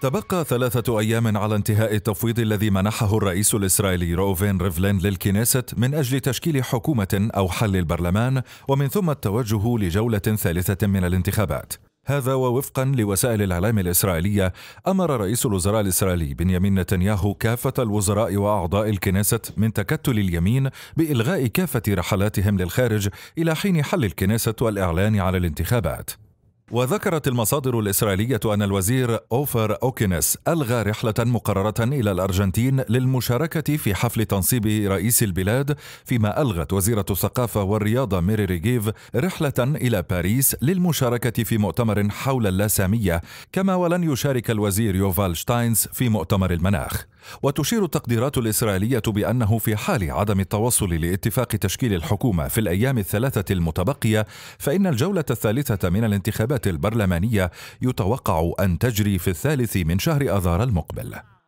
تبقى ثلاثة أيام على انتهاء التفويض الذي منحه الرئيس الإسرائيلي روفين ريفلين للكنيسة من أجل تشكيل حكومة أو حل البرلمان ومن ثم التوجه لجولة ثالثة من الانتخابات هذا ووفقا لوسائل الإعلام الإسرائيلية أمر رئيس الوزراء الإسرائيلي بنيامين نتنياهو كافة الوزراء وأعضاء الكنيسة من تكتل اليمين بإلغاء كافة رحلاتهم للخارج إلى حين حل الكنيسة والإعلان على الانتخابات وذكرت المصادر الإسرائيلية أن الوزير أوفر أوكينس ألغى رحلة مقررة إلى الأرجنتين للمشاركة في حفل تنصيب رئيس البلاد فيما ألغت وزيرة الثقافة والرياضة ميري ريجيف رحلة إلى باريس للمشاركة في مؤتمر حول اللاسامية كما ولن يشارك الوزير يوفال شتاينز في مؤتمر المناخ وتشير التقديرات الإسرائيلية بأنه في حال عدم التوصل لاتفاق تشكيل الحكومة في الأيام الثلاثة المتبقية فإن الجولة الثالثة من الانتخابات البرلمانية يتوقع أن تجري في الثالث من شهر آذار المقبل